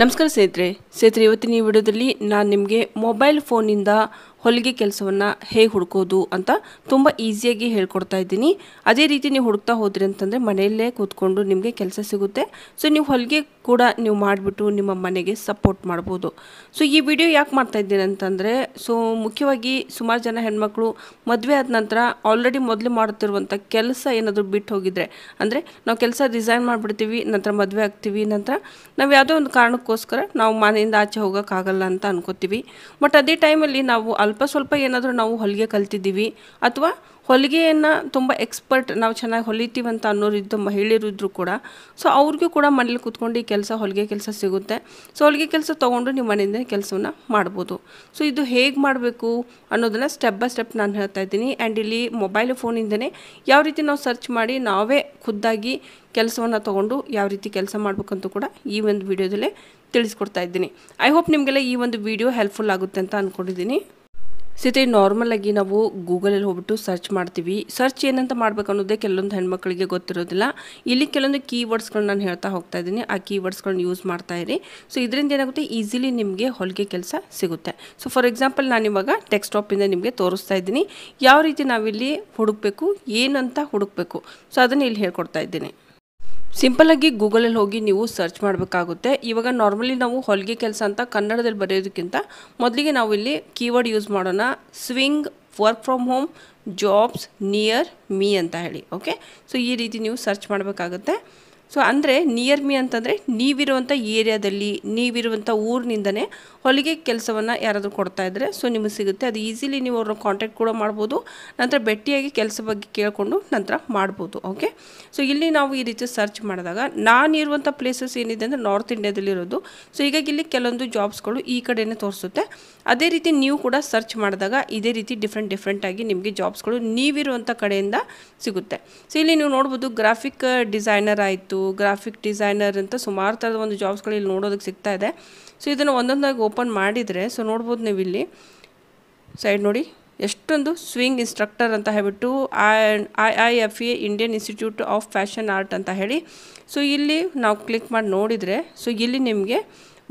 ನಮಸ್ಕಾರ ಸೇತ್ರೆ, ಸ್ನೇಹಿತರೆ ಇವತ್ತಿನ ಈ ವಿಡಿಯೋದಲ್ಲಿ ನಾನು ನಿಮಗೆ ಮೊಬೈಲ್ ಫೋನಿಂದ ಹೊಲಿಗೆ ಕೆಲಸವನ್ನು ಹೇಗೆ ಹುಡ್ಕೋದು ಅಂತ ತುಂಬ ಈಸಿಯಾಗಿ ಹೇಳ್ಕೊಡ್ತಾ ಇದ್ದೀನಿ ಅದೇ ರೀತಿ ನೀವು ಹುಡುಕ್ತಾ ಹೋದ್ರಿ ಅಂತಂದರೆ ಮನೆಯಲ್ಲೇ ಕೂತ್ಕೊಂಡು ನಿಮಗೆ ಕೆಲಸ ಸಿಗುತ್ತೆ ಸೊ ನೀವು ಹೊಲಿಗೆ ಕೂಡ ನೀವು ಮಾಡಿಬಿಟ್ಟು ನಿಮ್ಮ ಮನೆಗೆ ಸಪೋರ್ಟ್ ಮಾಡ್ಬೋದು ಸೊ ಈ ವಿಡಿಯೋ ಯಾಕೆ ಮಾಡ್ತಾ ಇದ್ದೀನಿ ಅಂತಂದರೆ ಸೊ ಮುಖ್ಯವಾಗಿ ಸುಮಾರು ಜನ ಹೆಣ್ಮಕ್ಳು ಮದುವೆ ಆದ ನಂತರ ಆಲ್ರೆಡಿ ಮೊದಲು ಮಾಡುತ್ತಿರುವಂಥ ಕೆಲಸ ಏನಾದರೂ ಬಿಟ್ಟು ಹೋಗಿದ್ರೆ ಅಂದರೆ ನಾವು ಕೆಲಸ ರಿಸೈನ್ ಮಾಡಿಬಿಡ್ತೀವಿ ನಂತರ ಮದುವೆ ಆಗ್ತೀವಿ ನಂತರ ನಾವು ಯಾವುದೋ ಒಂದು ಕಾರಣಕ್ಕೋಸ್ಕರ ನಾವು ಮನೆಯಿಂದ ಆಚೆ ಹೋಗೋಕ್ಕಾಗಲ್ಲ ಅಂತ ಅನ್ಕೋತೀವಿ ಬಟ್ ಅದೇ ಟೈಮಲ್ಲಿ ನಾವು ಸ್ವಲ್ಪ ಸ್ವಲ್ಪ ಏನಾದರೂ ನಾವು ಹೊಲಿಗೆ ಕಲ್ತಿದ್ದೀವಿ ಅಥವಾ ಹೊಲಿಗೆಯನ್ನು ತುಂಬ ಎಕ್ಸ್ಪರ್ಟ್ ನಾವು ಚೆನ್ನಾಗಿ ಹೊಲಿತೀವಂತ ಮಹಿಳೆಯರು ಇದ್ದರೂ ಕೂಡ ಸೊ ಅವ್ರಿಗೂ ಕೂಡ ಮನೇಲಿ ಕೂತ್ಕೊಂಡು ಈ ಕೆಲಸ ಹೊಲಿಗೆ ಕೆಲಸ ಸಿಗುತ್ತೆ ಸೊ ಹೊಲಿಗೆ ಕೆಲಸ ತೊಗೊಂಡು ನೀವು ಮನೆಯಿಂದ ಕೆಲಸವನ್ನು ಮಾಡ್ಬೋದು ಸೊ ಇದು ಹೇಗೆ ಮಾಡಬೇಕು ಅನ್ನೋದನ್ನು ಸ್ಟೆಪ್ ಬೈ ಸ್ಟೆಪ್ ನಾನು ಹೇಳ್ತಾ ಇದ್ದೀನಿ ಆ್ಯಂಡ್ ಇಲ್ಲಿ ಮೊಬೈಲ್ ಫೋನಿಂದನೇ ಯಾವ ರೀತಿ ನಾವು ಸರ್ಚ್ ಮಾಡಿ ನಾವೇ ಖುದ್ದಾಗಿ ಕೆಲಸವನ್ನು ತೊಗೊಂಡು ಯಾವ ರೀತಿ ಕೆಲಸ ಮಾಡಬೇಕಂತೂ ಕೂಡ ಈ ಒಂದು ವಿಡಿಯೋದಲ್ಲೇ ತಿಳಿಸ್ಕೊಡ್ತಾ ಇದ್ದೀನಿ ಐ ಹೋಪ್ ನಿಮಗೆಲ್ಲ ಈ ಒಂದು ವಿಡಿಯೋ ಹೆಲ್ಪ್ಫುಲ್ ಆಗುತ್ತೆ ಅಂತ ಅಂದ್ಕೊಂಡಿದ್ದೀನಿ ಸಿಟಿ ನಾರ್ಮಲ್ ಆಗಿ ನಾವು ಗೂಗಲಲ್ಲಿ ಹೋಗ್ಬಿಟ್ಟು ಸರ್ಚ್ ಮಾಡ್ತೀವಿ ಸರ್ಚ್ ಏನಂತ ಮಾಡ್ಬೇಕು ಅನ್ನೋದೇ ಕೆಲವೊಂದು ಹೆಣ್ಮಕ್ಳಿಗೆ ಗೊತ್ತಿರೋದಿಲ್ಲ ಇಲ್ಲಿ ಕೆಲವೊಂದು ವರ್ಡ್ಸ್ಗಳನ್ನ ನಾನು ಹೇಳ್ತಾ ಹೋಗ್ತಾ ಇದ್ದೀನಿ ಆ ಕೀವರ್ಡ್ಸ್ಗಳನ್ನ ಯೂಸ್ ಮಾಡ್ತಾ ಇರಿ ಸೊ ಇದರಿಂದ ಏನಾಗುತ್ತೆ ಈಸಿಲಿ ನಿಮಗೆ ಹೊಲಿಗೆ ಕೆಲಸ ಸಿಗುತ್ತೆ ಸೊ ಫಾರ್ ಎಕ್ಸಾಂಪಲ್ ಇವಾಗ ಟೆಕ್ಸ್ಟಾಪಿಂದ ನಿಮಗೆ ತೋರಿಸ್ತಾ ಇದ್ದೀನಿ ಯಾವ ರೀತಿ ನಾವಿಲ್ಲಿ ಹುಡುಕಬೇಕು ಏನಂತ ಹುಡುಕಬೇಕು ಸೊ ಅದನ್ನು ಇಲ್ಲಿ ಹೇಳ್ಕೊಡ್ತಾ ಇದ್ದೀನಿ ಸಿಂಪಲಾಗಿ ಗೂಗಲಲ್ಲಿ ಹೋಗಿ ನೀವು ಸರ್ಚ್ ಮಾಡಬೇಕಾಗುತ್ತೆ ಇವಾಗ ನಾರ್ಮಲಿ ನಾವು ಹೊಲಿಗೆ ಕೆಲಸ ಅಂತ ಕನ್ನಡದಲ್ಲಿ ಬರೆಯೋದಕ್ಕಿಂತ ಮೊದಲಿಗೆ ನಾವು ಇಲ್ಲಿ ಕೀವರ್ಡ್ ಯೂಸ್ ಮಾಡೋಣ sewing work from home jobs near me ಅಂತ ಹೇಳಿ ಓಕೆ ಸೊ ಈ ರೀತಿ ನೀವು ಸರ್ಚ್ ಮಾಡಬೇಕಾಗುತ್ತೆ ಸೊ ಅಂದರೆ ನಿಯರ್ ಮಿ ಅಂತಂದರೆ ನೀವಿರುವಂಥ ಏರಿಯಾದಲ್ಲಿ ನೀವಿರುವಂಥ ಊರಿನಿಂದನೇ ಹೊಲಿಗೆ ಕೆಲಸವನ್ನು ಯಾರಾದರೂ ಕೊಡ್ತಾ ಇದ್ದರೆ ಸೊ ನಿಮಗೆ ಸಿಗುತ್ತೆ ಅದು ಈಸಿಲಿ ನೀವು ಅವ್ರನ್ನ ಕಾಂಟ್ಯಾಕ್ಟ್ ಕೂಡ ಮಾಡ್ಬೋದು ನಂತರ ಬೆಟ್ಟಿಯಾಗಿ ಕೆಲಸ ಬಗ್ಗೆ ಕೇಳಿಕೊಂಡು ನಂತರ ಮಾಡ್ಬೋದು ಓಕೆ ಸೊ ಇಲ್ಲಿ ನಾವು ಈ ರೀತಿ ಸರ್ಚ್ ಮಾಡಿದಾಗ ನಾನು ಇರುವಂಥ ಪ್ಲೇಸಸ್ ಏನಿದೆ ಅಂದರೆ ನಾರ್ತ್ ಇಂಡಿಯಾದಲ್ಲಿರೋದು ಸೊ ಈಗ ಇಲ್ಲಿ ಕೆಲವೊಂದು ಜಾಬ್ಸ್ಗಳು ಈ ಕಡೆಯೇ ತೋರಿಸುತ್ತೆ ಅದೇ ರೀತಿ ನೀವು ಕೂಡ ಸರ್ಚ್ ಮಾಡಿದಾಗ ಇದೇ ರೀತಿ ಡಿಫ್ರೆಂಟ್ ಡಿಫ್ರೆಂಟಾಗಿ ನಿಮಗೆ ಜಾಬ್ಸ್ಗಳು ನೀವಿರುವಂಥ ಕಡೆಯಿಂದ ಸಿಗುತ್ತೆ ಸೊ ಇಲ್ಲಿ ನೀವು ನೋಡ್ಬೋದು ಗ್ರಾಫಿಕ್ ಡಿಸೈನರ್ ಆಯಿತು ಗ್ರಾಫಿಕ್ ಡಿಸೈನರ್ ಅಂತ ಸುಮಾರು ಥರದ ಒಂದು ಜಾಬ್ಸ್ಗಳು ಇಲ್ಲಿ ನೋಡೋದಕ್ಕೆ ಸಿಗ್ತಾ ಇದೆ ಸೊ ಇದನ್ನು ಒಂದೊಂದಾಗಿ ಓಪನ್ ಮಾಡಿದರೆ ಸೊ ನೋಡ್ಬೋದು ನೀವು ಇಲ್ಲಿ ಸೈಡ್ ನೋಡಿ ಎಷ್ಟೊಂದು ಸ್ವಿಂಗ್ ಇನ್ಸ್ಟ್ರಕ್ಟರ್ ಅಂತ ಹೇಳ್ಬಿಟ್ಟು I I I F A Indian Institute of Fashion Art ಅಂತ ಹೇಳಿ ಸೊ ಇಲ್ಲಿ ನಾವು ಕ್ಲಿಕ್ ಮಾಡಿ ನೋಡಿದರೆ ಸೊ ಇಲ್ಲಿ ನಿಮಗೆ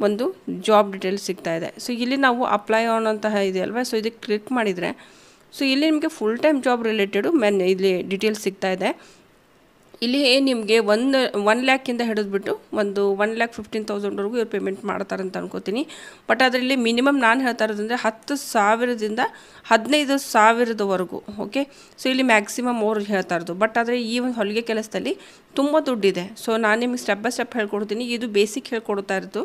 ಒಂದು ಜಾಬ್ ಡೀಟೇಲ್ಸ್ ಸಿಗ್ತಾ ಇದೆ ಸೊ ಇಲ್ಲಿ ನಾವು ಅಪ್ಲೈ ಆನ್ ಇದೆ ಅಲ್ವಾ ಸೊ ಇದಕ್ಕೆ ಕ್ಲಿಕ್ ಮಾಡಿದರೆ ಸೊ ಇಲ್ಲಿ ನಿಮಗೆ full time job related men ಇಲ್ಲಿ ಡೀಟೇಲ್ಸ್ ಸಿಗ್ತಾ ಇದೆ ಇಲ್ಲಿ ನಿಮಗೆ ಒಂದು ಒನ್ ಲ್ಯಾಕಿಂದ ಹಿಡಿದ್ಬಿಟ್ಟು ಒಂದು ಒನ್ ಲ್ಯಾಕ್ ಫಿಫ್ಟೀನ್ ತೌಸಂಡ್ವರೆಗೂ ಇವ್ರು ಪೇಮೆಂಟ್ ಮಾಡ್ತಾರೆ ಅಂತ ಅನ್ಕೋತೀನಿ ಬಟ್ ಅದರಲ್ಲಿ ಮಿನಿಮಮ್ ನಾನು ಹೇಳ್ತಾ ಇರೋದಂದರೆ ಹತ್ತು ಸಾವಿರದಿಂದ ಹದಿನೈದು ಸಾವಿರದವರೆಗೂ ಓಕೆ ಸೊ ಇಲ್ಲಿ ಮ್ಯಾಕ್ಸಿಮಮ್ ಅವ್ರು ಹೇಳ್ತಾ ಇರೋದು ಬಟ್ ಆದರೆ ಈ ಒಂದು ಹೊಲಿಗೆ ಕೆಲಸದಲ್ಲಿ ತುಂಬ ದುಡ್ಡಿದೆ ಸೊ ನಾನು ನಿಮಗೆ ಸ್ಟೆಪ್ ಬೈ ಸ್ಟೆಪ್ ಹೇಳ್ಕೊಡ್ತೀನಿ ಇದು ಬೇಸಿಕ್ ಹೇಳ್ಕೊಡ್ತಾ ಇರೋದು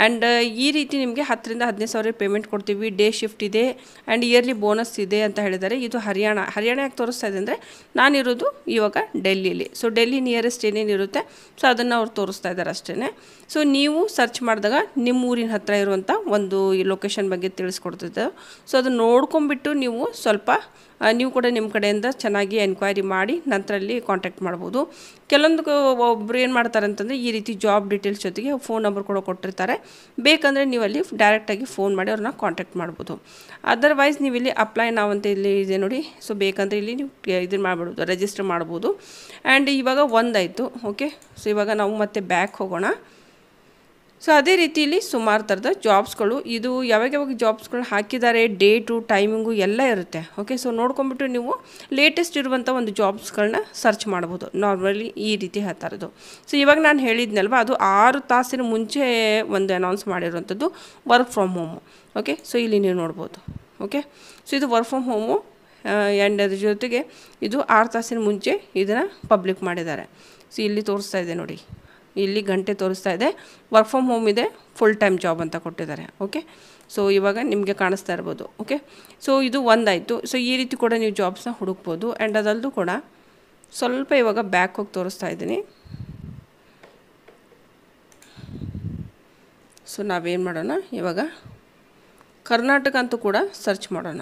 ಆ್ಯಂಡ್ ಈ ರೀತಿ ನಿಮಗೆ ಹತ್ತರಿಂದ ಹದಿನೈದು ಸಾವಿರ ಪೇಮೆಂಟ್ ಕೊಡ್ತೀವಿ ಡೇ ಶಿಫ್ಟ್ ಇದೆ ಆ್ಯಂಡ್ ಇಯರ್ಲಿ ಬೋನಸ್ ಇದೆ ಅಂತ ಹೇಳಿದ್ದಾರೆ ಇದು ಹರಿಯಾಣ ಹರಿಯಾಣ ಯಾಕೆ ತೋರಿಸ್ತಾ ಇದೆ ಅಂದರೆ ನಾನಿರೋದು ಇವಾಗ ಡೆಲ್ಲಿಯಲ್ಲಿ ಸೊ ಡೆಲ್ಲಿ ನಿಯರೆಸ್ಟ್ ಏನೇನಿರುತ್ತೆ ಸೊ ಅದನ್ನು ಅವ್ರು ತೋರಿಸ್ತಾ ಇದ್ದಾರೆ ಅಷ್ಟೇ ಸೊ ನೀವು ಸರ್ಚ್ ಮಾಡಿದಾಗ ನಿಮ್ಮ ಊರಿನ ಹತ್ತಿರ ಇರುವಂಥ ಒಂದು ಲೊಕೇಶನ್ ಬಗ್ಗೆ ತಿಳಿಸ್ಕೊಡ್ತಿದ್ದೆ ಸೊ ಅದನ್ನು ನೋಡ್ಕೊಂಬಿಟ್ಟು ನೀವು ಸ್ವಲ್ಪ ನೀವು ಕೂಡ ನಿಮ್ಮ ಕಡೆಯಿಂದ ಚೆನ್ನಾಗಿ ಎನ್ಕ್ವೈರಿ ಮಾಡಿ ನಂತರಲ್ಲಿ ಕಾಂಟ್ಯಾಕ್ಟ್ ಮಾಡ್ಬೋದು ಕೆಲವೊಂದು ಒಬ್ಬರು ಏನು ಮಾಡ್ತಾರೆ ಅಂತಂದರೆ ಈ ರೀತಿ ಜಾಬ್ ಡೀಟೇಲ್ಸ್ ಜೊತೆಗೆ ಫೋನ್ ನಂಬರ್ ಕೂಡ ಕೊಟ್ಟಿರ್ತಾರೆ ಬೇಕಂದರೆ ನೀವು ಅಲ್ಲಿ ಡೈರೆಕ್ಟಾಗಿ ಫೋನ್ ಮಾಡಿ ಅವ್ರನ್ನ ಕಾಂಟ್ಯಾಕ್ಟ್ ಮಾಡ್ಬೋದು ಅದರ್ವೈಸ್ ನೀವು ಇಲ್ಲಿ ಅಪ್ಲೈ ನಾವು ಅಂತ ಇಲ್ಲಿ ಇದೆ ನೋಡಿ ಸೊ ಬೇಕಂದರೆ ಇಲ್ಲಿ ನೀವು ಇದನ್ನ ಮಾಡ್ಬೋದು ರಿಜಿಸ್ಟರ್ ಮಾಡ್ಬೋದು ಆ್ಯಂಡ್ ಇವಾಗ ಒಂದಾಯಿತು ಓಕೆ ಸೊ ಇವಾಗ ನಾವು ಮತ್ತೆ ಬ್ಯಾಕ್ ಹೋಗೋಣ ಸೊ ಅದೇ ರೀತಿಯಲ್ಲಿ ಸುಮಾರು ಥರದ ಜಾಬ್ಸ್ಗಳು ಇದು ಯಾವಾಗ ಯಾವಾಗ ಜಾಬ್ಸ್ಗಳು ಹಾಕಿದ್ದಾರೆ ಡೇಟು ಟೈಮಿಂಗು ಎಲ್ಲ ಇರುತ್ತೆ ಓಕೆ ಸೊ ನೋಡ್ಕೊಂಬಿಟ್ಟು ನೀವು ಲೇಟೆಸ್ಟ್ ಇರುವಂಥ ಒಂದು ಜಾಬ್ಸ್ಗಳನ್ನ ಸರ್ಚ್ ಮಾಡ್ಬೋದು ನಾರ್ಮಲಿ ಈ ರೀತಿ ಹೇಳ್ತಾ ಇರೋದು ಸೊ ಇವಾಗ ನಾನು ಹೇಳಿದ್ನಲ್ವ ಅದು ಆರು ತಾಸಿನ ಮುಂಚೆ ಒಂದು ಅನೌನ್ಸ್ ಮಾಡಿರುವಂಥದ್ದು work from home okay so ಇಲ್ಲಿ ನೀವು ನೋಡ್ಬೋದು ಓಕೆ ಸೊ ಇದು ವರ್ಕ್ ಫ್ರಮ್ ಹೋಮು ಆ್ಯಂಡ್ ಅದ್ರ ಜೊತೆಗೆ ಇದು ಆರು ತಾಸಿನ ಮುಂಚೆ ಇದನ್ನು ಪಬ್ಲಿಕ್ ಮಾಡಿದ್ದಾರೆ ಸೊ ಇಲ್ಲಿ ತೋರಿಸ್ತಾ ಇದೆ ನೋಡಿ ಇಲ್ಲಿ ಗಂಟೆ ತೋರಿಸ್ತಾ ಇದೆ ವರ್ಕ್ ಫ್ರಮ್ ಹೋಮ್ ಇದೆ ಫುಲ್ ಟೈಮ್ ಜಾಬ್ ಅಂತ ಕೊಟ್ಟಿದ್ದಾರೆ ಓಕೆ ಸೊ ಇವಾಗ ನಿಮಗೆ ಕಾಣಿಸ್ತಾ ಇರ್ಬೋದು ಓಕೆ ಸೊ ಇದು ಒಂದಾಯಿತು ಸೊ ಈ ರೀತಿ ಕೂಡ ನೀವು ಜಾಬ್ಸ್ನ ಹುಡುಕ್ಬೋದು ಆ್ಯಂಡ್ ಅದಲ್ಲೂ ಕೂಡ ಸ್ವಲ್ಪ ಇವಾಗ ಬ್ಯಾಕ್ ಹೋಗಿ ತೋರಿಸ್ತಾ ಇದ್ದೀನಿ ಸೊ ನಾವೇನು ಮಾಡೋಣ ಇವಾಗ ಕರ್ನಾಟಕ ಅಂತೂ ಕೂಡ ಸರ್ಚ್ ಮಾಡೋಣ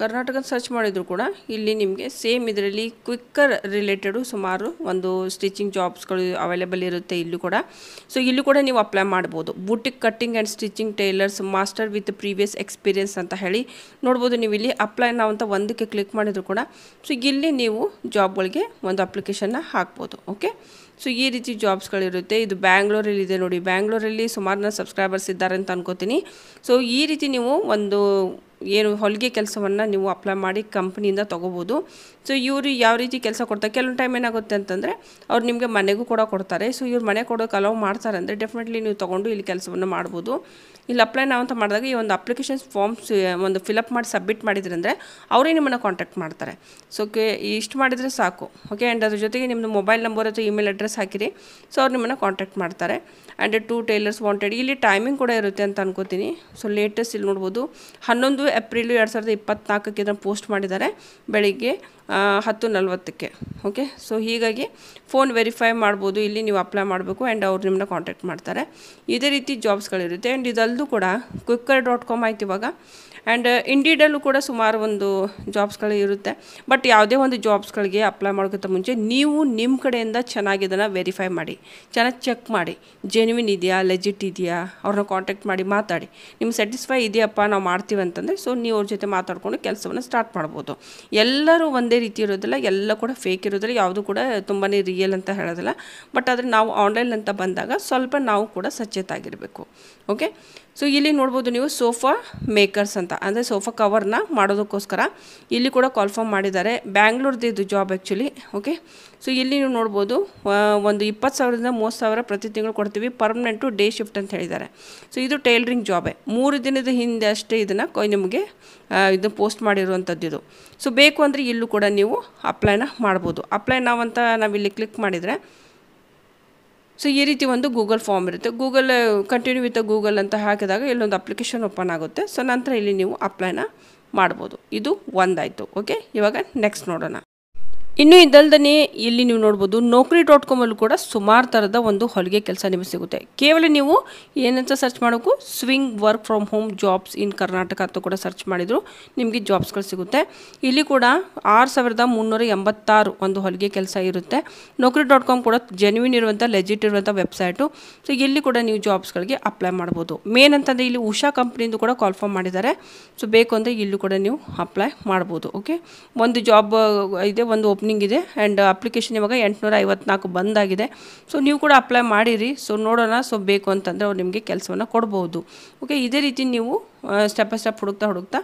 ಕರ್ನಾಟಕ ಸರ್ಚ್ ಮಾಡಿದರೂ ಕೂಡ ಇಲ್ಲಿ ನಿಮಗೆ ಸೇಮ್ ಇದರಲ್ಲಿ ಕ್ವಿಕ್ಕರ್ ರಿಲೇಟೆಡು ಸುಮಾರು ಒಂದು ಸ್ಟಿಚಿಂಗ್ ಜಾಬ್ಸ್ಗಳು ಅವೈಲೇಬಲ್ ಇರುತ್ತೆ ಇಲ್ಲೂ ಕೂಡ ಸೊ ಇಲ್ಲೂ ಕೂಡ ನೀವು ಅಪ್ಲೈ ಮಾಡ್ಬೋದು boutique cutting and stitching tailors master with previous experience ಅಂತ ಹೇಳಿ ನೋಡ್ಬೋದು ನೀವು ಇಲ್ಲಿ ಅಪ್ಲೈ ನಾವು ಅಂತ ಒಂದಕ್ಕೆ ಕ್ಲಿಕ್ ಮಾಡಿದ್ರು ಕೂಡ ಸೊ ಇಲ್ಲಿ ನೀವು ಜಾಬ್ಗಳಿಗೆ ಒಂದು ಅಪ್ಲಿಕೇಶನ್ನ ಹಾಕ್ಬೋದು ಓಕೆ ಸೊ ಈ ರೀತಿ ಜಾಬ್ಸ್ಗಳಿರುತ್ತೆ ಇದು ಬ್ಯಾಂಗ್ಳೂರಲ್ಲಿ ಇದೆ ನೋಡಿ ಬ್ಯಾಂಗ್ಳೂರಲ್ಲಿ ಸುಮಾರು ನಾನು ಸಬ್ಸ್ಕ್ರೈಬರ್ಸ್ ಇದ್ದಾರೆ ಅಂತ ಅನ್ಕೋತೀನಿ ಸೊ ಈ ರೀತಿ ನೀವು ಒಂದು ಏನು ಹೊಲಿಗೆ ಕೆಲಸವನ್ನು ನೀವು ಅಪ್ಲೈ ಮಾಡಿ ಕಂಪ್ನಿಯಿಂದ ತೊಗೋಬೋದು ಸೊ ಇವರು ಯಾವ ರೀತಿ ಕೆಲಸ ಕೊಡ್ತಾರೆ ಕೆಲವೊಂದು ಟೈಮ್ ಏನಾಗುತ್ತೆ ಅಂತಂದರೆ ಅವ್ರು ನಿಮಗೆ ಮನೆಗೂ ಕೂಡ ಕೊಡ್ತಾರೆ ಸೊ ಇವ್ರು ಮನೆ ಕೊಡೋಕೆ ಅಲೋ ಮಾಡ್ತಾರೆ ಅಂದರೆ ಡೆಫಿನೆಟ್ಲಿ ನೀವು ತೊಗೊಂಡು ಇಲ್ಲಿ ಕೆಲಸವನ್ನು ಮಾಡ್ಬೋದು ಇಲ್ಲಿ ಅಪ್ಲೈ ನಾವು ಅಂತ ಮಾಡಿದಾಗ ಈ ಒಂದು ಅಪ್ಲಿಕೇಶನ್ಸ್ ಫಾರ್ಮ್ಸ್ ಒಂದು ಫಿಲಪ್ ಮಾಡಿ ಸಬ್ಮಿಟ್ ಮಾಡಿದ್ರಿ ಅಂದರೆ ಅವರೇ ನಿಮ್ಮನ್ನು ಕಾಂಟ್ಯಾಕ್ಟ್ ಮಾಡ್ತಾರೆ ಸೊ ಕೆ ಇಷ್ಟು ಮಾಡಿದರೆ ಸಾಕು ಓಕೆ ಆ್ಯಂಡ್ ಅದ್ರ ಜೊತೆಗೆ ನಿಮ್ಮದು ಮೊಬೈಲ್ ನಂಬರ್ ಅಥವಾ ಇಮೇಲ್ ಅಡ್ರೆಸ್ ಹಾಕಿರಿ ಸೊ ಅವ್ರು ನಿಮ್ಮನ್ನು ಕಾಂಟ್ಯಾಕ್ಟ್ ಮಾಡ್ತಾರೆ ಆ್ಯಂಡ್ ಟೂ ಟೈಲರ್ಸ್ ವಾಂಟೆಡ್ ಇಲ್ಲಿ ಟೈಮಿಂಗ್ ಕೂಡ ಇರುತ್ತೆ ಅಂತ ಅನ್ಕೋತೀನಿ ಸೊ ಲೇಟೆಸ್ಟ್ ಇಲ್ಲಿ ನೋಡ್ಬೋದು ಹನ್ನೊಂದು ಏಪ್ರಿಲ್ ಏಪ್ರಿಲು ಎರಡು ಸಾವಿರದ ಇಪ್ಪತ್ತ್ನಾಲ್ಕಕ್ಕೆ ಇದನ್ನು ಪೋಸ್ಟ್ ಮಾಡಿದ್ದಾರೆ ಬೆಳಿಗ್ಗೆ ಹತ್ತು ನಲ್ವತ್ತಕ್ಕೆ ಓಕೆ ಸೊ ಹೀಗಾಗಿ ಫೋನ್ ವೆರಿಫೈ ಮಾಡ್ಬೋದು ಇಲ್ಲಿ ನೀವು ಅಪ್ಲೈ ಮಾಡಬೇಕು ಆ್ಯಂಡ್ ಅವ್ರು ನಿಮ್ಮನ್ನ ಕಾಂಟ್ಯಾಕ್ಟ್ ಮಾಡ್ತಾರೆ ಇದೇ ರೀತಿ ಜಾಬ್ಸ್ಗಳಿರುತ್ತೆ ಆ್ಯಂಡ್ ಇದಲ್ಲೂ ಕೂಡ ಕ್ವಿಕ್ಕರ್ ಡಾಟ್ ಕಾಮ್ ಆಯ್ತು ಇವಾಗ ಆ್ಯಂಡ್ ಇಂಡೀಡಲ್ಲೂ ಕೂಡ ಸುಮಾರು ಒಂದು ಜಾಬ್ಸ್ಗಳು ಇರುತ್ತೆ ಬಟ್ ಯಾವುದೇ ಒಂದು ಜಾಬ್ಸ್ಗಳಿಗೆ ಅಪ್ಲೈ ಮಾಡೋಕ್ಕಿಂತ ಮುಂಚೆ ನೀವು ನಿಮ್ಮ ಕಡೆಯಿಂದ ಚೆನ್ನಾಗಿ ಇದನ್ನು ವೆರಿಫೈ ಮಾಡಿ ಚೆನ್ನಾಗಿ ಚೆಕ್ ಮಾಡಿ ಜೆನ್ವಿನ್ ಇದೆಯಾ ಲೆಜಿಟ್ ಇದೆಯಾ ಅವ್ರನ್ನ ಕಾಂಟ್ಯಾಕ್ಟ್ ಮಾಡಿ ಮಾತಾಡಿ ನಿಮ್ಗೆ ಸ್ಯಾಟಿಸ್ಫೈ ಇದೆಯಪ್ಪ ನಾವು ಮಾಡ್ತೀವಿ ಅಂತಂದರೆ ಸೊ ನೀವು ಅವ್ರ ಜೊತೆ ಮಾತಾಡಿಕೊಂಡು ಕೆಲಸವನ್ನು ಸ್ಟಾರ್ಟ್ ಮಾಡ್ಬೋದು ಎಲ್ಲರೂ ಒಂದು ಒಂದೇ ರೀತಿ ಇರೋದಿಲ್ಲ ಎಲ್ಲ ಕೂಡ ಫೇಕ್ ಇರೋದಿಲ್ಲ ಯಾವುದು ಕೂಡ ತುಂಬಾ ರಿಯಲ್ ಅಂತ ಹೇಳೋದಿಲ್ಲ ಬಟ್ ಆದರೆ ನಾವು ಆನ್ಲೈನ್ ಅಂತ ಬಂದಾಗ ಸ್ವಲ್ಪ ನಾವು ಕೂಡ ಸಚೇತಾಗಿರಬೇಕು ಓಕೆ ಸೊ ಇಲ್ಲಿ ನೋಡ್ಬೋದು ನೀವು ಸೋಫಾ ಮೇಕರ್ಸ್ ಅಂತ ಅಂದರೆ ಸೋಫಾ ಕವರ್ನ ಮಾಡೋದಕ್ಕೋಸ್ಕರ ಇಲ್ಲಿ ಕೂಡ ಕಾಲ್ಫಾರ್ಮ್ ಮಾಡಿದ್ದಾರೆ ಬ್ಯಾಂಗ್ಳೂರ್ದು ಇದು ಜಾಬ್ ಆ್ಯಕ್ಚುಲಿ ಓಕೆ ಸೊ ಇಲ್ಲಿ ನೀವು ನೋಡ್ಬೋದು ಒಂದು ಇಪ್ಪತ್ತು ಸಾವಿರದಿಂದ ಮೂವತ್ತು ಸಾವಿರ ಪ್ರತಿ ತಿಂಗಳು ಕೊಡ್ತೀವಿ ಪರ್ಮನೆಂಟು ಡೇ ಶಿಫ್ಟ್ ಅಂತ ಹೇಳಿದ್ದಾರೆ ಸೊ ಇದು ಟೈಲರಿಂಗ್ ಜಾಬೇ ಮೂರು ದಿನದ ಹಿಂದೆ ಅಷ್ಟೇ ಇದನ್ನು ನಿಮಗೆ ಇದು ಪೋಸ್ಟ್ ಮಾಡಿರುವಂಥದ್ದು ಇದು ಸೊ ಬೇಕು ಅಂದರೆ ಇಲ್ಲೂ ಕೂಡ ನೀವು ಅಪ್ಲೈನ ಮಾಡ್ಬೋದು ಅಪ್ಲೈ ನಾವಂತ ನಾವಿಲ್ಲಿ ಕ್ಲಿಕ್ ಮಾಡಿದರೆ ಸೊ ಈ ರೀತಿ ಒಂದು ಗೂಗಲ್ ಫಾರ್ಮ್ ಇರುತ್ತೆ ಗೂಗಲ್ ಕಂಟಿನ್ಯೂ ವಿತ್ ಗೂಗಲ್ ಅಂತ ಹಾಕಿದಾಗ ಇಲ್ಲೊಂದು ಅಪ್ಲಿಕೇಶನ್ ಓಪನ್ ಆಗುತ್ತೆ ಸೊ ನಂತರ ಇಲ್ಲಿ ನೀವು ಅಪ್ಲೈನ ಮಾಡ್ಬೋದು ಇದು ಒಂದಾಯಿತು ಓಕೆ ಇವಾಗ ನೆಕ್ಸ್ಟ್ ನೋಡೋಣ ಇನ್ನು ಇದಲ್ದೇ ಇಲ್ಲಿ ನೀವು ನೋಡ್ಬೋದು ನೌಕರಿ ಡಾಟ್ ಕಾಮಲ್ಲೂ ಕೂಡ ಸುಮಾರು ಥರದ ಒಂದು ಹೊಲಿಗೆ ಕೆಲಸ ನಿಮಗೆ ಸಿಗುತ್ತೆ ಕೇವಲ ನೀವು ಏನಂತ ಸರ್ಚ್ ಮಾಡೋಕ್ಕೂ sewing work from home jobs in Karnataka ಅಂತ ಕೂಡ ಸರ್ಚ್ ಮಾಡಿದ್ರು ನಿಮಗೆ ಜಾಬ್ಸ್ಗಳು ಸಿಗುತ್ತೆ ಇಲ್ಲಿ ಕೂಡ ಆರು ಸಾವಿರದ ಮುನ್ನೂರ ಎಂಬತ್ತಾರು ಒಂದು ಹೊಲಿಗೆ ಕೆಲಸ ಇರುತ್ತೆ ನೌಕರಿ ಡಾಟ್ ಕಾಮ್ ಕೂಡ ಜೆನ್ಯೂನ್ ಇರುವಂಥ ಲೆಜಿಟ್ ಇರುವಂಥ ವೆಬ್ಸೈಟು ಸೊ ಇಲ್ಲಿ ಕೂಡ ನೀವು ಜಾಬ್ಸ್ಗಳಿಗೆ ಅಪ್ಲೈ ಮಾಡ್ಬೋದು ಮೇನ್ ಅಂತಂದರೆ ಇಲ್ಲಿ ಉಷಾ ಕಂಪ್ನಿಯಿಂದ ಕೂಡ ಕಾಲ್ಫಾಮ್ ಮಾಡಿದ್ದಾರೆ ಸೊ ಬೇಕು ಅಂದರೆ ಇಲ್ಲೂ ಕೂಡ ನೀವು ಅಪ್ಲೈ ಮಾಡ್ಬೋದು ಓಕೆ ಒಂದು ಜಾಬ್ ಇದೆ ಒಂದು ಓಪನಿಂಗ್ ಇದೆ ಆ್ಯಂಡ್ ಅಪ್ಲಿಕೇಶನ್ uh, ಇವಾಗ ಎಂಟುನೂರ ಐವತ್ನಾಲ್ಕು ಬಂದಾಗಿದೆ ಸೊ ನೀವು ಕೂಡ ಅಪ್ಲೈ ಮಾಡಿರಿ ಸೊ ನೋಡೋಣ ಸೊ ಬೇಕು ಅಂತಂದರೆ ಅವ್ರು ನಿಮಗೆ ಕೆಲಸವನ್ನು ಕೊಡ್ಬೋದು ಓಕೆ ಇದೇ ರೀತಿ ನೀವು ಸ್ಟೆಪ್ ಬೈ ಸ್ಟೆಪ್ ಹುಡುಕ್ತಾ ಹುಡುಕ್ತಾ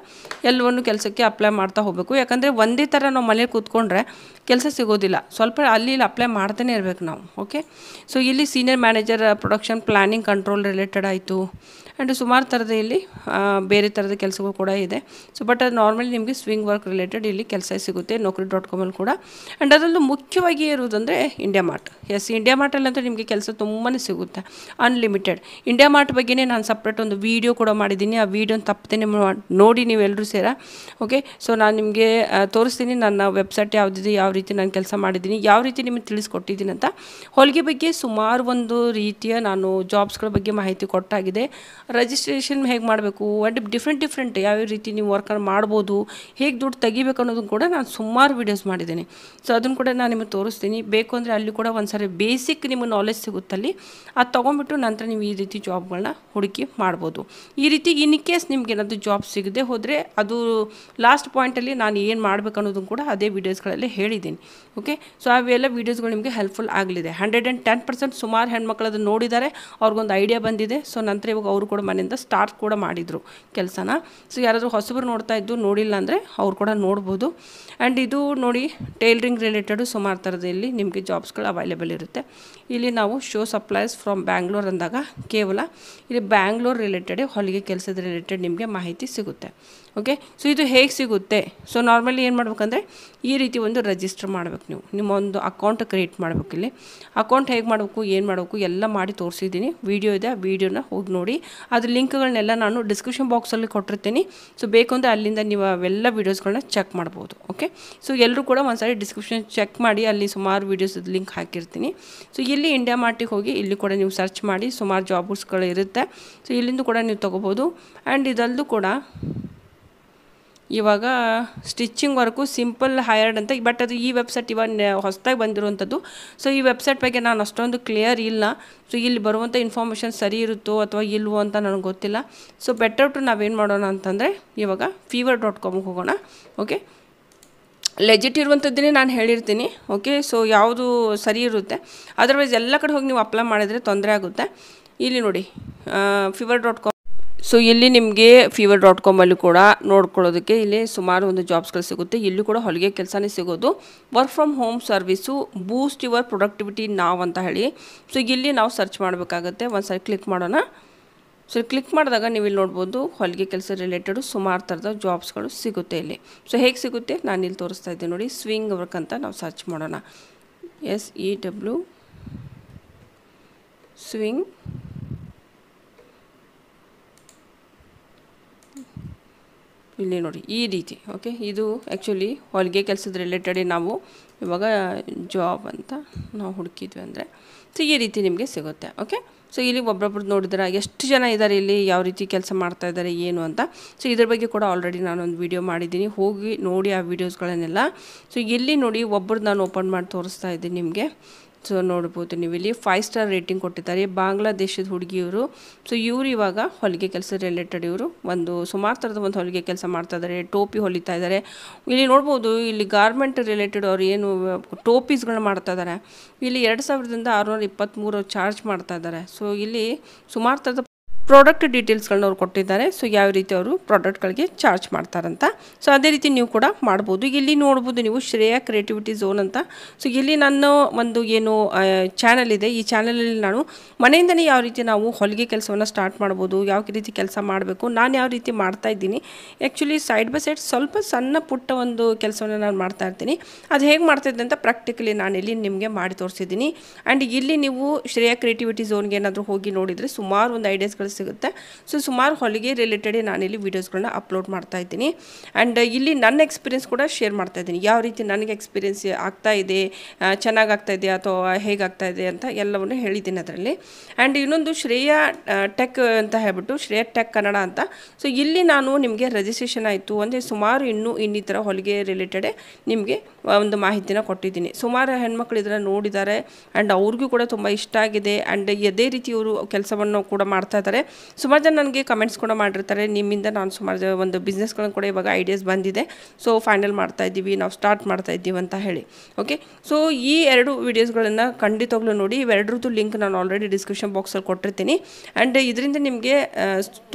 ಎಲ್ಲವನ್ನು ಕೆಲಸಕ್ಕೆ ಅಪ್ಲೈ ಮಾಡ್ತಾ ಹೋಗಬೇಕು ಯಾಕಂದರೆ ಒಂದೇ ಥರ ನಾವು ಮನೇಲಿ ಕೂತ್ಕೊಂಡ್ರೆ ಕೆಲಸ ಸಿಗೋದಿಲ್ಲ ಸ್ವಲ್ಪ ಅಲ್ಲಿ ಇಲ್ಲಿ ಅಪ್ಲೈ ಮಾಡ್ತಾನೆ ಇರಬೇಕು ನಾವು ಓಕೆ ಸೊ ಇಲ್ಲಿ senior manager production planning control related ಆಯಿತು ಆ್ಯಂಡ್ ಸುಮಾರು ಥರದ ಇಲ್ಲಿ ಬೇರೆ ಥರದ ಕೆಲಸಗಳು ಕೂಡ ಇದೆ ಸೊ ಬಟ್ ಅದು ನಾರ್ಮಲಿ ನಿಮಗೆ ಸ್ವಿಂಗ್ ವರ್ಕ್ ರಿಲೇಟೆಡ್ ಇಲ್ಲಿ ಕೆಲಸ ಸಿಗುತ್ತೆ ನೌಕರಿ ಡಾಟ್ ಕಾಮಲ್ಲಿ ಕೂಡ ಆ್ಯಂಡ್ ಅದರಲ್ಲೂ ಮುಖ್ಯವಾಗಿ ಇರುವುದಂದರೆ ಇಂಡಿಯಾ ಮಾರ್ಟ್ ಎಸ್ ಇಂಡಿಯಾ ಮಾರ್ಟಲ್ಲಂತೂ ನಿಮಗೆ ಕೆಲಸ ತುಂಬಾ ಸಿಗುತ್ತೆ ಅನ್ಲಿಮಿಟೆಡ್ ಇಂಡಿಯಾ ಮಾರ್ಟ್ ಬಗ್ಗೆನೇ ನಾನು ಸಪ್ರೇಟ್ ಒಂದು ವೀಡಿಯೋ ಕೂಡ ಮಾಡಿದ್ದೀನಿ ಆ ವಿಡಿಯೋ ತಪ್ಪದೆ ತಪ್ಪದೇನೆ ನೋಡಿ ನೀವೆಲ್ಲರೂ ಸೇರ ಓಕೆ ಸೊ ನಾನು ನಿಮಗೆ ತೋರಿಸ್ತೀನಿ ನನ್ನ ವೆಬ್ಸೈಟ್ ಯಾವುದಿದೆ ಯಾವ ರೀತಿ ನಾನು ಕೆಲಸ ಮಾಡಿದ್ದೀನಿ ಯಾವ ರೀತಿ ನಿಮಗೆ ತಿಳಿಸ್ಕೊಟ್ಟಿದ್ದೀನಿ ಅಂತ ಹೊಲಿಗೆ ಬಗ್ಗೆ ಸುಮಾರು ಒಂದು ರೀತಿಯ ನಾನು ಜಾಬ್ಸ್ಗಳ ಬಗ್ಗೆ ಮಾಹಿತಿ ಕೊಟ್ಟಾಗಿದೆ ರಿಜಿಸ್ಟ್ರೇಷನ್ ಹೇಗೆ ಮಾಡಬೇಕು ಅಂಡ್ ಡಿಫ್ರೆಂಟ್ ಡಿಫ್ರೆಂಟ್ ಯಾವ ರೀತಿ ನೀವು ವರ್ಕನ್ನು ಮಾಡ್ಬೋದು ಹೇಗೆ ದುಡ್ಡು ತೆಗಿಬೇಕು ಅನ್ನೋದನ್ನು ಕೂಡ ನಾನು ಸುಮಾರು ವಿಡಿಯೋಸ್ ಮಾಡಿದ್ದೀನಿ ಸೊ ಅದನ್ನು ಕೂಡ ನಾನು ನಿಮಗೆ ತೋರಿಸ್ತೀನಿ ಬೇಕು ಅಂದರೆ ಅಲ್ಲಿ ಕೂಡ ಒಂದು ಸಾರಿ ಬೇಸಿಕ್ ನಿಮ್ಮ ನಾಲೆಜ್ ಸಿಗುತ್ತಲ್ಲಿ ಅದು ತೊಗೊಂಬಿಟ್ಟು ನಂತರ ನೀವು ಈ ರೀತಿ ಜಾಬ್ಗಳನ್ನ ಹುಡುಕಿ ಮಾಡ್ಬೋದು ಈ ರೀತಿ ಇನ್ ಕೇಸ್ ನಿಮ್ಗೆ ಏನಾದರೂ ಜಾಬ್ ಸಿಗದೆ ಹೋದರೆ ಅದು ಲಾಸ್ಟ್ ಪಾಯಿಂಟಲ್ಲಿ ನಾನು ಏನು ಮಾಡಬೇಕು ಅನ್ನೋದನ್ನು ಕೂಡ ಅದೇ ವೀಡಿಯೋಸ್ಗಳಲ್ಲಿ ಹೇಳಿದ್ದೀನಿ ಓಕೆ ಸೊ ಅವೆಲ್ಲ ವೀಡಿಯೋಸ್ಗಳು ನಿಮಗೆ ಹೆಲ್ಪ್ಫುಲ್ ಆಗಲಿದೆ ಹಂಡ್ರೆಡ್ ಆ್ಯಂಡ್ ಟೆನ್ ಪರ್ಸೆಂಟ್ ಸುಮಾರು ಹೆಣ್ಮಕ್ಳು ಅದು ನೋಡಿದ್ದಾರೆ ಅವ್ರಿಗೊಂದು ಐಡಿಯಾ ಬಂದಿದೆ ಸೊ ನಂತರ ಇವಾಗ ಅವರು ಕೂಡ ಮನೆಯಿಂದ ಸ್ಟಾರ್ಟ್ ಕೂಡ ಮಾಡಿದರು ಕೆಲಸನ ಸೊ ಯಾರಾದರೂ ಹೊಸಬರು ನೋಡ್ತಾ ಇದ್ದು ನೋಡಿಲ್ಲ ಅಂದರೆ ಅವ್ರು ಕೂಡ ನೋಡ್ಬೋದು ಆ್ಯಂಡ್ ಇದು ನೋಡಿ ಟೈಲರಿಂಗ್ ರಿಲೇಟೆಡು ಸುಮಾರು ಥರದ ಇಲ್ಲಿ ನಿಮಗೆ ಜಾಬ್ಸ್ಗಳು ಅವೈಲೇಬಲ್ ಇರುತ್ತೆ ಇಲ್ಲಿ ನಾವು ಶೋ ಸಪ್ಲೈಸ್ ಫ್ರಮ್ ಬ್ಯಾಂಗ್ಳೂರ್ ಅಂದಾಗ ಕೇವಲ ಇಲ್ಲಿ ಬ್ಯಾಂಗ್ಳೂರ್ ರಿಲೇಟೆಡ್ ಹೊಲಿಗೆ ಕೆಲಸದ ರಿಲೇಟೆಡ್ ನಿಮಗೆ ಮಾಹಿತಿ ಸಿಗುತ್ತೆ ಓಕೆ ಸೊ ಇದು ಹೇಗೆ ಸಿಗುತ್ತೆ ಸೊ ನಾರ್ಮಲಿ ಏನು ಮಾಡ್ಬೇಕಂದ್ರೆ ಈ ರೀತಿ ಒಂದು ರಿಜಿಸ್ಟರ್ ಮಾಡಬೇಕು ನೀವು ನಿಮ್ಮ ಒಂದು ಅಕೌಂಟ್ ಕ್ರಿಯೇಟ್ ಮಾಡಬೇಕು ಇಲ್ಲಿ ಅಕೌಂಟ್ ಹೇಗೆ ಮಾಡಬೇಕು ಏನು ಮಾಡಬೇಕು ಎಲ್ಲ ಮಾಡಿ ತೋರಿಸಿದ್ದೀನಿ ವೀಡಿಯೋ ಇದೆ ವೀಡಿಯೋನ ಹೋಗಿ ನೋಡಿ ಅದು ಲಿಂಕ್ಗಳನ್ನೆಲ್ಲ ನಾನು ಡಿಸ್ಕ್ರಿಪ್ಷನ್ ಬಾಕ್ಸಲ್ಲಿ ಕೊಟ್ಟಿರ್ತೀನಿ ಸೊ ಬೇಕು ಅಂದರೆ ಅಲ್ಲಿಂದ ನೀವು ಅವೆಲ್ಲ ವೀಡಿಯೋಸ್ಗಳನ್ನ ಚೆಕ್ ಮಾಡ್ಬೋದು ಓಕೆ ಸೊ ಎಲ್ಲರೂ ಕೂಡ ಒಂದ್ಸರಿ ಡಿಸ್ಕ್ರಿಪ್ಷನ್ ಚೆಕ್ ಮಾಡಿ ಅಲ್ಲಿ ಸುಮಾರು ವೀಡಿಯೋಸದ ಲಿಂಕ್ ಹಾಕಿರ್ತೀನಿ ಸೊ ಇಲ್ಲಿ ಇಂಡಿಯಾ ಮಾರ್ಟಿಗೆ ಹೋಗಿ ಇಲ್ಲಿ ಕೂಡ ನೀವು ಸರ್ಚ್ ಮಾಡಿ ಸುಮಾರು ಜಾಬ್ಸ್ಗಳು ಇರುತ್ತೆ ಸೊ ಇಲ್ಲಿಂದ ಕೂಡ ನೀವು ತೊಗೋಬೋದು ಆ್ಯಂಡ್ ಇದಲ್ಲೂ ಕೂಡ ಇವಾಗ ಸ್ಟಿಚ್ಚಿಂಗ್ ವರ್ಕು ಸಿಂಪಲ್ ಹೈಯರ್ಡ್ ಅಂತ ಬಟ್ ಅದು ಈ ವೆಬ್ಸೈಟ್ ಇವಾಗ ಹೊಸದಾಗಿ ಬಂದಿರುವಂಥದ್ದು ಸೊ ಈ ವೆಬ್ಸೈಟ್ ಬಗ್ಗೆ ನಾನು ಅಷ್ಟೊಂದು ಕ್ಲಿಯರ್ ಇಲ್ಲ ಸೊ ಇಲ್ಲಿ ಬರುವಂಥ ಇನ್ಫಾರ್ಮೇಷನ್ ಸರಿ ಇರುತ್ತೋ ಅಥವಾ ಇಲ್ವೋ ಅಂತ ನನಗೆ ಗೊತ್ತಿಲ್ಲ ಸೊ ಬೆಟರ್ ಟು ನಾವೇನು ಮಾಡೋಣ ಅಂತಂದರೆ ಇವಾಗ ಫೀವರ್ ಡಾಟ್ ಕಾಮ್ಗೆ ಹೋಗೋಣ ಓಕೆ ಲೆಜಿಟ್ ಇರುವಂಥದ್ದನ್ನೇ ನಾನು ಹೇಳಿರ್ತೀನಿ ಓಕೆ ಸೊ ಯಾವುದು ಸರಿ ಇರುತ್ತೆ ಅದರ್ವೈಸ್ ಎಲ್ಲ ಕಡೆ ಹೋಗಿ ನೀವು ಅಪ್ಲೈ ಮಾಡಿದರೆ ತೊಂದರೆ ಆಗುತ್ತೆ ಇಲ್ಲಿ ನೋಡಿ ಫೀವರ್ ಡಾಟ್ ಕಾಮ್ ಸೊ ಇಲ್ಲಿ ನಿಮಗೆ ಫೀವರ್ ಡಾಟ್ ಕಾಮಲ್ಲಿ ಕೂಡ ನೋಡ್ಕೊಳ್ಳೋದಕ್ಕೆ ಇಲ್ಲಿ ಸುಮಾರು ಒಂದು ಜಾಬ್ಸ್ಗಳು ಸಿಗುತ್ತೆ ಇಲ್ಲೂ ಕೂಡ ಹೊಲಿಗೆ ಕೆಲಸನೇ ಸಿಗೋದು work from home service boost your productivity ನಾವು ಅಂತ ಹೇಳಿ ಸೊ ಇಲ್ಲಿ ನಾವು ಸರ್ಚ್ ಮಾಡಬೇಕಾಗತ್ತೆ ಒಂದು ಸಾರಿ ಕ್ಲಿಕ್ ಮಾಡೋಣ ಸೊ ಕ್ಲಿಕ್ ಮಾಡಿದಾಗ ನೀವು ಇಲ್ಲಿ ನೋಡ್ಬೋದು ಹೊಲಿಗೆ ಕೆಲಸ ರಿಲೇಟೆಡು ಸುಮಾರು ಥರದ ಜಾಬ್ಸ್ಗಳು ಸಿಗುತ್ತೆ ಇಲ್ಲಿ ಸೊ ಹೇಗೆ ಸಿಗುತ್ತೆ ನಾನು ಇಲ್ಲಿ ತೋರಿಸ್ತಾ ಇದ್ದೀನಿ ನೋಡಿ ಸ್ವಿಂಗ್ ವರ್ಕ್ ಅಂತ ನಾವು ಸರ್ಚ್ ಮಾಡೋಣ ಎಸ್ ಇ ಡಬ್ಲ್ಯೂ ಸ್ವಿಂಗ್ ಇಲ್ಲಿ ನೋಡಿ ಈ ರೀತಿ ಓಕೆ ಇದು ಆ್ಯಕ್ಚುಲಿ ಹೊಲಿಗೆ ಕೆಲಸದ ರಿಲೇಟೆಡೇ ನಾವು ಇವಾಗ ಜಾಬ್ ಅಂತ ನಾವು ಹುಡುಕಿದ್ವಿ ಅಂದರೆ ಸೊ ಈ ರೀತಿ ನಿಮಗೆ ಸಿಗುತ್ತೆ ಓಕೆ ಸೊ ಇಲ್ಲಿ ಒಬ್ಬೊಬ್ರು ನೋಡಿದ್ರೆ ಎಷ್ಟು ಜನ ಇದ್ದಾರೆ ಇಲ್ಲಿ ಯಾವ ರೀತಿ ಕೆಲಸ ಮಾಡ್ತಾ ಇದ್ದಾರೆ ಏನು ಅಂತ ಸೊ ಇದ್ರ ಬಗ್ಗೆ ಕೂಡ ಆಲ್ರೆಡಿ ನಾನೊಂದು ವೀಡಿಯೋ ಮಾಡಿದ್ದೀನಿ ಹೋಗಿ ನೋಡಿ ಆ ವೀಡಿಯೋಸ್ಗಳನ್ನೆಲ್ಲ ಸೊ ಇಲ್ಲಿ ನೋಡಿ ಒಬ್ಬರು ನಾನು ಓಪನ್ ಮಾಡಿ ತೋರಿಸ್ತಾ ಇದ್ದೀನಿ ನಿಮಗೆ ಸೊ ನೋಡ್ಬೋದು ನೀವು ಇಲ್ಲಿ ಫೈವ್ ಸ್ಟಾರ್ ರೇಟಿಂಗ್ ಕೊಟ್ಟಿದ್ದಾರೆ ಬಾಂಗ್ಲಾದೇಶದ ಹುಡುಗಿಯವರು ಸೊ ಇವರು ಇವಾಗ ಹೊಲಿಗೆ ಕೆಲಸ ರಿಲೇಟೆಡ್ ಇವರು ಒಂದು ಸುಮಾರು ಥರದ ಒಂದು ಹೊಲಿಗೆ ಕೆಲಸ ಮಾಡ್ತಾ ಇದ್ದಾರೆ ಟೋಪಿ ಹೊಲಿತಾ ಇದ್ದಾರೆ ಇಲ್ಲಿ ನೋಡ್ಬೋದು ಇಲ್ಲಿ ಗಾರ್ಮೆಂಟ್ ರಿಲೇಟೆಡ್ ಅವ್ರು ಏನು ಟೋಪೀಸ್ಗಳನ್ನ ಮಾಡ್ತಾ ಇದ್ದಾರೆ ಇಲ್ಲಿ ಎರಡು ಸಾವಿರದಿಂದ ಆರುನೂರ ಇಪ್ಪತ್ತ್ಮೂರು ಚಾರ್ಜ್ ಮಾಡ್ತಾ ಇದ್ದಾರೆ ಸೊ ಇಲ್ಲಿ ಸುಮಾರು ಥರದ ಪ್ರಾಡಕ್ಟ್ ಡೀಟೇಲ್ಸ್ಗಳನ್ನ ಅವ್ರು ಕೊಟ್ಟಿದ್ದಾರೆ ಸೊ ಯಾವ ರೀತಿ ಅವರು ಪ್ರಾಡಕ್ಟ್ಗಳಿಗೆ ಚಾರ್ಜ್ ಮಾಡ್ತಾರಂತ ಸೊ ಅದೇ ರೀತಿ ನೀವು ಕೂಡ ಮಾಡ್ಬೋದು ಇಲ್ಲಿ ನೋಡ್ಬೋದು ನೀವು ಶ್ರೇಯಾ ಕ್ರಿಯೇಟಿವಿಟಿ ಝೋನ್ ಅಂತ ಸೊ ಇಲ್ಲಿ ನನ್ನ ಒಂದು ಏನು ಚಾನಲ್ ಇದೆ ಈ ಚಾನಲಲ್ಲಿ ನಾನು ಮನೆಯಿಂದಲೇ ಯಾವ ರೀತಿ ನಾವು ಹೊಲಿಗೆ ಕೆಲಸವನ್ನು ಸ್ಟಾರ್ಟ್ ಮಾಡ್ಬೋದು ಯಾವ ರೀತಿ ಕೆಲಸ ಮಾಡಬೇಕು ನಾನು ಯಾವ ರೀತಿ ಮಾಡ್ತಾ ಇದ್ದೀನಿ ಆ್ಯಕ್ಚುಲಿ ಸೈಡ್ ಬೈ ಸೈಡ್ ಸ್ವಲ್ಪ ಸಣ್ಣ ಪುಟ್ಟ ಒಂದು ಕೆಲಸವನ್ನು ನಾನು ಮಾಡ್ತಾ ಇರ್ತೀನಿ ಅದು ಹೇಗೆ ಮಾಡ್ತಾಯಿದ್ದೆ ಅಂತ ಪ್ರಾಕ್ಟಿಕಲಿ ನಾನು ಇಲ್ಲಿ ನಿಮಗೆ ಮಾಡಿ ತೋರಿಸಿದ್ದೀನಿ ಆ್ಯಂಡ್ ಇಲ್ಲಿ ನೀವು ಶ್ರೇಯಾ ಕ್ರಿಯೇಟಿವಿಟಿ ಝೋನ್ಗೆ ಏನಾದರೂ ಹೋಗಿ ನೋಡಿದರೆ ಸುಮಾರು ಒಂದು ಐಡಿಯಾಸ್ಗಳು ಸಿಗುತ್ತೆ ಸೊ ಸುಮಾರು ಹೊಲಿಗೆ ನಾನು ನಾನಿಲ್ಲಿ ವೀಡಿಯೋಸ್ಗಳನ್ನ ಅಪ್ಲೋಡ್ ಮಾಡ್ತಾ ಇದ್ದೀನಿ ಆ್ಯಂಡ್ uh, ಇಲ್ಲಿ ನನ್ನ ಎಕ್ಸ್ಪೀರಿಯೆನ್ಸ್ ಕೂಡ ಶೇರ್ ಮಾಡ್ತಾ ಇದ್ದೀನಿ ಯಾವ ರೀತಿ ನನಗೆ ಎಕ್ಸ್ಪೀರಿಯೆನ್ಸ್ ಆಗ್ತಾ ಇದೆ ಚೆನ್ನಾಗಿ ಆಗ್ತಾ ಇದೆ ಅಥವಾ ಹೇಗಾಗ್ತಾ ಇದೆ ಅಂತ ಎಲ್ಲವನ್ನು ಹೇಳಿದ್ದೀನಿ ಅದರಲ್ಲಿ ಆ್ಯಂಡ್ ಇನ್ನೊಂದು ಶ್ರೇಯಾ ಟೆಕ್ ಅಂತ ಹೇಳ್ಬಿಟ್ಟು ಶ್ರೇಯಾ ಟೆಕ್ ಕನ್ನಡ ಅಂತ ಸೊ ಇಲ್ಲಿ ನಾನು ನಿಮಗೆ ರಿಜಿಸ್ಟ್ರೇಷನ್ ಆಯಿತು ಅಂದರೆ ಸುಮಾರು ಇನ್ನೂ ಇನ್ನಿತರ ಹೊಲಿಗೆ ರಿಲೇಟೆಡೇ ನಿಮಗೆ ಒಂದು ಮಾಹಿತಿನ ಕೊಟ್ಟಿದ್ದೀನಿ ಸುಮಾರು ಹೆಣ್ಮಕ್ಳು ಇದನ್ನು ನೋಡಿದ್ದಾರೆ ಆ್ಯಂಡ್ ಅವ್ರಿಗೂ ಕೂಡ ತುಂಬ ಇಷ್ಟ ಆಗಿದೆ ಆ್ಯಂಡ್ ಇದೇ ರೀತಿ ಇವರು ಕೆಲಸವನ್ನು ಕೂಡ ಮಾಡ್ತಾ ಇದ್ದಾರೆ ಸುಮಾರು ಜನ ನನಗೆ ಕಮೆಂಟ್ಸ್ ಕೂಡ ಮಾಡಿರ್ತಾರೆ ನಿಮ್ಮಿಂದ ನಾನು ಸುಮಾರು ಒಂದು ಬಿಸ್ನೆಸ್ಗಳನ್ನು ಕೂಡ ಇವಾಗ ಐಡಿಯಾಸ್ ಬಂದಿದೆ ಸೊ ಫೈನಲ್ ಮಾಡ್ತಾ ಇದ್ದೀವಿ ನಾವು ಸ್ಟಾರ್ಟ್ ಮಾಡ್ತಾ ಇದ್ದೀವಿ ಅಂತ ಹೇಳಿ ಓಕೆ ಸೊ ಈ ಎರಡು ವಿಡಿಯೋಸ್ಗಳನ್ನು ಖಂಡಿತವಾಗ್ಲೂ ನೋಡಿ ಇವೆರಡರದ್ದು ಲಿಂಕ್ ನಾನು ಆಲ್ರೆಡಿ ಡಿಸ್ಕ್ರಿಪ್ಷನ್ ಬಾಕ್ಸಲ್ಲಿ ಕೊಟ್ಟಿರ್ತೀನಿ ಆ್ಯಂಡ್ ಇದರಿಂದ ನಿಮಗೆ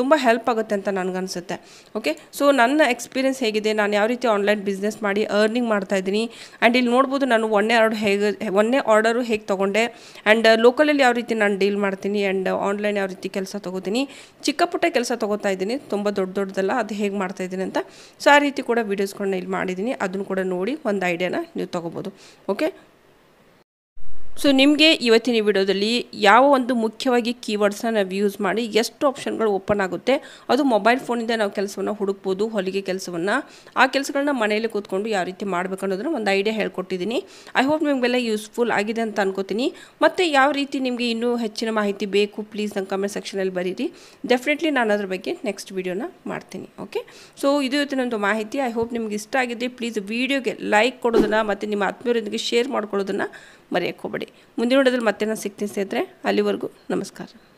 ತುಂಬ ಹೆಲ್ಪ್ ಆಗುತ್ತೆ ಅಂತ ನನಗನ್ಸುತ್ತೆ ಓಕೆ ಸೊ ನನ್ನ ಎಕ್ಸ್ಪೀರಿಯೆನ್ಸ್ ಹೇಗಿದೆ ನಾನು ಯಾವ ರೀತಿ ಆನ್ಲೈನ್ ಬಿಸ್ನೆಸ್ ಮಾಡಿ ಅರ್ನಿಂಗ್ ಮಾಡ್ತಾ ಇದ್ದೀನಿ ಆ್ಯಂಡ್ ಇಲ್ಲಿ ನೋಡ್ಬೋದು ನಾನು ಒಂದೇ ಆರ್ಡರ್ ಹೇಗೆ ಒಂದೇ ಆರ್ಡರು ಹೇಗೆ ತೊಗೊಂಡೆ ಆ್ಯಂಡ್ ಲೋಕಲಲ್ಲಿ ಯಾವ ರೀತಿ ನಾನು ಡೀಲ್ ಮಾಡ್ತೀನಿ ಆ್ಯಂಡ್ ಆನ್ಲೈನ್ ಯಾವ ರೀತಿ ಕೆಲಸ ತೊಗೊಂಡು ತೊಗೋತೀನಿ ಚಿಕ್ಕ ಪುಟ್ಟ ಕೆಲಸ ತೊಗೋತಾ ಇದ್ದೀನಿ ತುಂಬ ದೊಡ್ಡ ದೊಡ್ಡದಲ್ಲ ಅದು ಹೇಗೆ ಮಾಡ್ತಾ ಇದ್ದೀನಿ ಅಂತ ಸೊ ಆ ರೀತಿ ಕೂಡ ವೀಡಿಯೋಸ್ಗಳನ್ನ ಇಲ್ಲಿ ಮಾಡಿದ್ದೀನಿ ಅದನ್ನು ಕೂಡ ನೋಡಿ ಒಂದು ಐಡಿಯಾನ ನೀವು ತೊಗೋಬೋದು ಓಕೆ ಸೊ ನಿಮಗೆ ಇವತ್ತಿನ ವಿಡಿಯೋದಲ್ಲಿ ಯಾವ ಒಂದು ಮುಖ್ಯವಾಗಿ ಕೀವರ್ಡ್ಸ್ನ ನಾವು ಯೂಸ್ ಮಾಡಿ ಎಷ್ಟು ಆಪ್ಷನ್ಗಳು ಓಪನ್ ಆಗುತ್ತೆ ಅದು ಮೊಬೈಲ್ ಫೋನಿಂದ ನಾವು ಕೆಲಸವನ್ನು ಹುಡುಕ್ಬೋದು ಹೊಲಿಗೆ ಕೆಲಸವನ್ನು ಆ ಕೆಲಸಗಳನ್ನ ಮನೆಯಲ್ಲಿ ಕೂತ್ಕೊಂಡು ಯಾವ ರೀತಿ ಮಾಡಬೇಕು ಅನ್ನೋದನ್ನು ಒಂದು ಐಡಿಯಾ ಹೇಳ್ಕೊಟ್ಟಿದ್ದೀನಿ ಐ ಹೋಪ್ ನಿಮಗೆಲ್ಲ ಯೂಸ್ಫುಲ್ ಆಗಿದೆ ಅಂತ ಅನ್ಕೋತೀನಿ ಮತ್ತು ಯಾವ ರೀತಿ ನಿಮಗೆ ಇನ್ನೂ ಹೆಚ್ಚಿನ ಮಾಹಿತಿ ಬೇಕು ಪ್ಲೀಸ್ ನಂಗೆ ಕಮೆಂಟ್ ಸೆಕ್ಷನಲ್ಲಿ ಬರೀರಿ ಡೆಫಿನೆಟ್ಲಿ ನಾನು ಅದ್ರ ಬಗ್ಗೆ ನೆಕ್ಸ್ಟ್ ವೀಡಿಯೋನ ಮಾಡ್ತೀನಿ ಓಕೆ ಸೊ ಇದು ಇವತ್ತಿನ ಒಂದು ಮಾಹಿತಿ ಐ ಹೋಪ್ ನಿಮ್ಗೆ ಇಷ್ಟ ಆಗಿದೆ ಪ್ಲೀಸ್ ವಿಡಿಯೋಗೆ ಲೈಕ್ ಕೊಡೋದನ್ನು ಮತ್ತು ನಿಮ್ಮ ಆತ್ಮೀಯರೊಂದಿಗೆ ಶೇರ್ ಮಾಡ್ಕೊಳ್ಳೋದನ್ನು ಹೋಗಬೇಡಿ ಮಾಡಿ ಮುಂದಿನ ವಿಡಿಯೋದಲ್ಲಿ ಮತ್ತೆ ನಾನು ಸಿಗ್ತೀನಿ ಸ್ನೇಹಿತರೆ ಅಲ್ಲಿವರೆಗೂ ನಮಸ್ಕಾರ